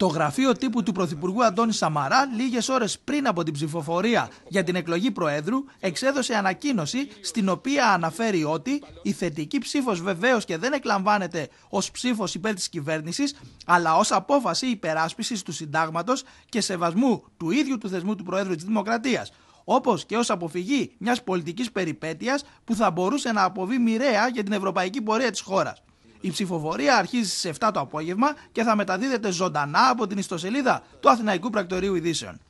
Το γραφείο τύπου του Πρωθυπουργού Αντώνη Σαμαρά, λίγες ώρες πριν από την ψηφοφορία για την εκλογή Προέδρου, εξέδωσε ανακοίνωση στην οποία αναφέρει ότι η θετική ψήφος βεβαίως και δεν εκλαμβάνεται ως ψήφος υπέρ της κυβέρνησης, αλλά ως απόφαση υπεράσπισης του συντάγματος και σεβασμού του ίδιου του θεσμού του Προέδρου της Δημοκρατίας όπως και ως αποφυγή μιας πολιτικής περιπέτειας που θα μπορούσε να αποβεί μοιραία για την ευρωπαϊκή πορεία της χώρας. Η ψηφοφορία αρχίζει στις 7 το απόγευμα και θα μεταδίδεται ζωντανά από την ιστοσελίδα του Αθηναϊκού Πρακτορείου Ειδήσεων.